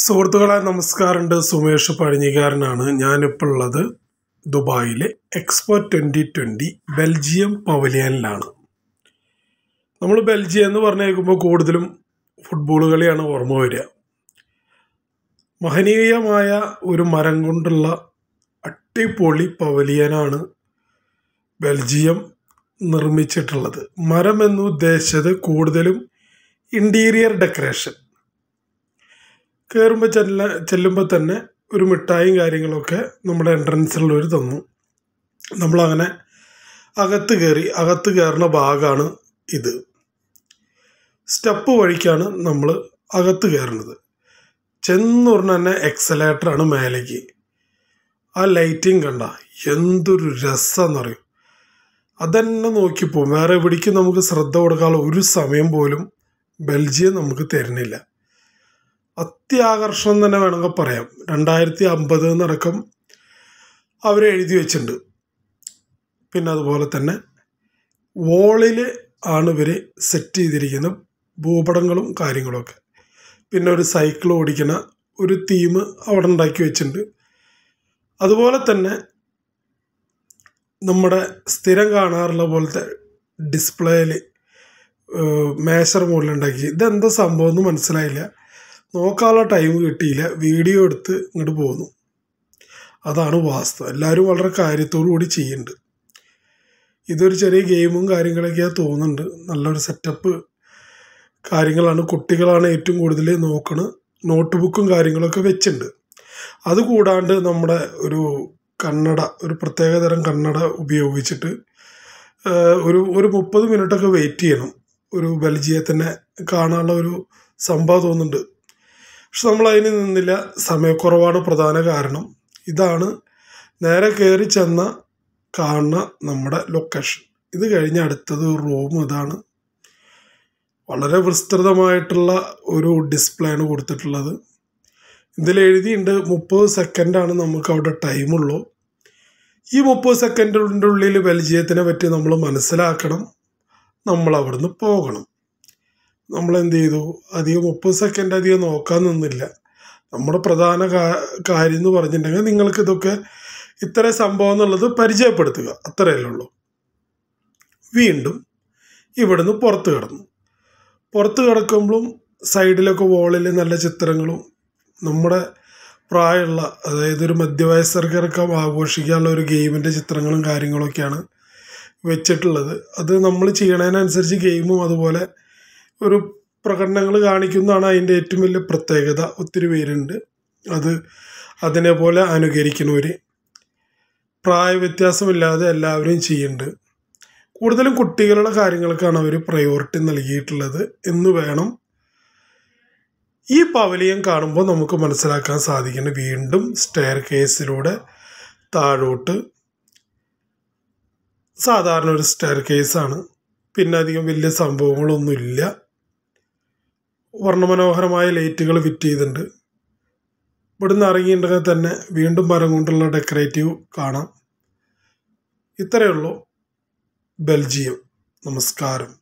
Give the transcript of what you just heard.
സുഹൃത്തുക്കളെ നമസ്കാരമുണ്ട് സുമേഷ് പഴഞ്ഞിക്കാരനാണ് ഞാനിപ്പോൾ ഉള്ളത് ദുബായിലെ എക്സ്പോ ട്വൻ്റി ട്വൻ്റി ബെൽജിയം പവലിയനിലാണ് നമ്മൾ ബെൽജിയം എന്ന് പറഞ്ഞു കേൾക്കുമ്പോൾ കൂടുതലും ഫുട്ബോൾ കളിയാണ് ഓർമ്മ വരിക മഹനീയമായ ഒരു മരം കൊണ്ടുള്ള അട്ടിപ്പൊളി പവലിയനാണ് ബെൽജിയം നിർമ്മിച്ചിട്ടുള്ളത് മരം എന്നുദ്ദേശിച്ചത് കൂടുതലും ഇൻറ്റീരിയർ ഡെക്കറേഷൻ കയറുമ്പോൾ ചെല്ല ചെല്ലുമ്പോൾ തന്നെ ഒരു മിഠായും കാര്യങ്ങളൊക്കെ നമ്മുടെ എൻട്രൻസിലുള്ളവർ തന്നു നമ്മളങ്ങനെ അകത്ത് കയറി അകത്ത് കയറുന്ന ഭാഗമാണ് ഇത് സ്റ്റെപ്പ് വഴിക്കാണ് നമ്മൾ അകത്ത് കയറുന്നത് ചെന്ന് പറഞ്ഞ തന്നെ എക്സലേറ്ററാണ് മേലേക്ക് ആ ലൈറ്റിങ് കണ്ട എന്തൊരു രസമെന്ന് പറയും അതന്നെ നോക്കിപ്പോവും വേറെ എവിടേക്കും നമുക്ക് ശ്രദ്ധ കൊടുക്കാനുള്ള ഒരു സമയം പോലും ബെൽജിയം നമുക്ക് തരുന്നില്ല അത്യാകർഷണം തന്നെ വേണമെങ്കിൽ പറയാം രണ്ടായിരത്തി അമ്പത് എന്നടക്കം അവർ എഴുതി വെച്ചിട്ടുണ്ട് പിന്നെ അതുപോലെ തന്നെ വോളിൽ ആണ് ഇവർ സെറ്റ് ചെയ്തിരിക്കുന്ന ഭൂപടങ്ങളും കാര്യങ്ങളൊക്കെ പിന്നെ ഒരു സൈക്കിൾ ഓടിക്കുന്ന ഒരു തീം അവിടെ ഉണ്ടാക്കി വെച്ചിട്ടുണ്ട് അതുപോലെ തന്നെ നമ്മുടെ സ്ഥിരം കാണാറുള്ള പോലത്തെ ഡിസ്പ്ലേയിൽ മേശർ ഉണ്ടാക്കി ഇതെന്താ സംഭവം എന്ന് മനസ്സിലായില്ല നോക്കാനുള്ള ടൈം കിട്ടിയില്ല വീഡിയോ എടുത്ത് ഇങ്ങോട്ട് പോകുന്നു അതാണ് വാസ്തവം എല്ലാവരും വളരെ കാര്യത്തോടു കൂടി ചെയ്യുന്നുണ്ട് ഇതൊരു ചെറിയ ഗെയിമും കാര്യങ്ങളൊക്കെ തോന്നുന്നുണ്ട് നല്ലൊരു സെറ്റപ്പ് കാര്യങ്ങളാണ് കുട്ടികളാണ് ഏറ്റവും കൂടുതൽ നോക്കണ് നോട്ട് ബുക്കും കാര്യങ്ങളൊക്കെ വെച്ചിട്ടുണ്ട് അതുകൂടാണ്ട് നമ്മുടെ ഒരു കന്നഡ ഒരു പ്രത്യേക തരം കന്നഡ ഉപയോഗിച്ചിട്ട് ഒരു ഒരു മുപ്പത് മിനിറ്റൊക്കെ വെയിറ്റ് ചെയ്യണം ഒരു ബെൽജിയത്തിനെ കാണാനുള്ള ഒരു സംഭവം തോന്നുന്നുണ്ട് പക്ഷെ നമ്മൾ അതിന് നിന്നില്ല സമയക്കുറവാണ് പ്രധാന കാരണം ഇതാണ് നേരെ കയറി ചെന്ന കാണുന്ന നമ്മുടെ ലൊക്കേഷൻ ഇത് കഴിഞ്ഞ് അടുത്തത് റൂം ഇതാണ് വളരെ വിസ്തൃതമായിട്ടുള്ള ഒരു ഡിസ്പ്ലേയാണ് കൊടുത്തിട്ടുള്ളത് ഇതിൽ എഴുതിയിട്ടുണ്ട് മുപ്പത് സെക്കൻഡാണ് നമുക്ക് അവിടെ ടൈമുള്ളൂ ഈ മുപ്പത് സെക്കൻഡിൻ്റെ ഉള്ളിൽ ബെൽജിയത്തിനെ പറ്റി നമ്മൾ മനസ്സിലാക്കണം നമ്മൾ അവിടുന്ന് പോകണം നമ്മൾ എന്ത് ചെയ്തു അധികം മുപ്പത് സെക്കൻഡ് അധികം നോക്കാൻ നിന്നില്ല നമ്മുടെ പ്രധാന കാര്യം എന്ന് പറഞ്ഞിട്ടുണ്ടെങ്കിൽ നിങ്ങൾക്ക് ഇതൊക്കെ ഇത്ര സംഭവം എന്നുള്ളത് പരിചയപ്പെടുത്തുക അത്രയല്ലേ ഉള്ളൂ വീണ്ടും ഇവിടുന്ന് പുറത്ത് കിടന്നു പുറത്ത് കിടക്കുമ്പോഴും സൈഡിലൊക്കെ വോളിൽ നല്ല ചിത്രങ്ങളും നമ്മുടെ പ്രായമുള്ള അതായത് ഒരു മധ്യവയസ്സർക്കൊക്കെ ആഘോഷിക്കാനുള്ള ഒരു ഗെയിമിൻ്റെ ചിത്രങ്ങളും കാര്യങ്ങളൊക്കെയാണ് വെച്ചിട്ടുള്ളത് അത് നമ്മൾ ചെയ്യണതിനനുസരിച്ച് ഗെയിമും അതുപോലെ ഒരു പ്രകടനങ്ങൾ കാണിക്കുന്നതാണ് അതിൻ്റെ ഏറ്റവും വലിയ പ്രത്യേകത ഒത്തിരി പേരുണ്ട് അത് അതിനെ പോലെ അനുകരിക്കുന്നവർ പ്രായവ്യത്യാസമില്ലാതെ എല്ലാവരും ചെയ്യുന്നുണ്ട് കൂടുതലും കുട്ടികളുടെ കാര്യങ്ങൾക്കാണ് അവർ പ്രയോറിറ്റി നൽകിയിട്ടുള്ളത് എന്ന് വേണം ഈ പവലിയൻ കാണുമ്പോൾ നമുക്ക് മനസ്സിലാക്കാൻ സാധിക്കുന്നത് വീണ്ടും സ്റ്റെയർ കേസിലൂടെ താഴോട്ട് സാധാരണ ഒരു സ്റ്റെയർ കേസാണ് പിന്നെ അധികം വലിയ സംഭവങ്ങളൊന്നുമില്ല വർണ്ണമനോഹരമായ ലൈറ്റുകൾ ഫിറ്റ് ചെയ്തിട്ടുണ്ട് ഇവിടുന്ന് ഇറങ്ങിയിട്ടുണ്ടെങ്കിൽ തന്നെ വീണ്ടും മരം കൊണ്ടുള്ള ഡെക്കറേറ്റീവ് കാണാം ഇത്രയേ ഉള്ളൂ ബെൽജിയം നമസ്കാരം